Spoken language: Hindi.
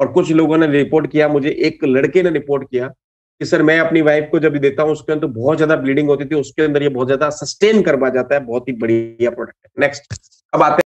और कुछ लोगों ने रिपोर्ट किया मुझे एक लड़के ने रिपोर्ट किया कि सर मैं अपनी वाइफ को जब देता हूँ उसके अंदर तो बहुत ज्यादा ब्लीडिंग होती थी उसके अंदर ये बहुत ज्यादा सस्टेन करवा जाता है बहुत ही बढ़िया प्रोडक्ट है नेक्स्ट अब आते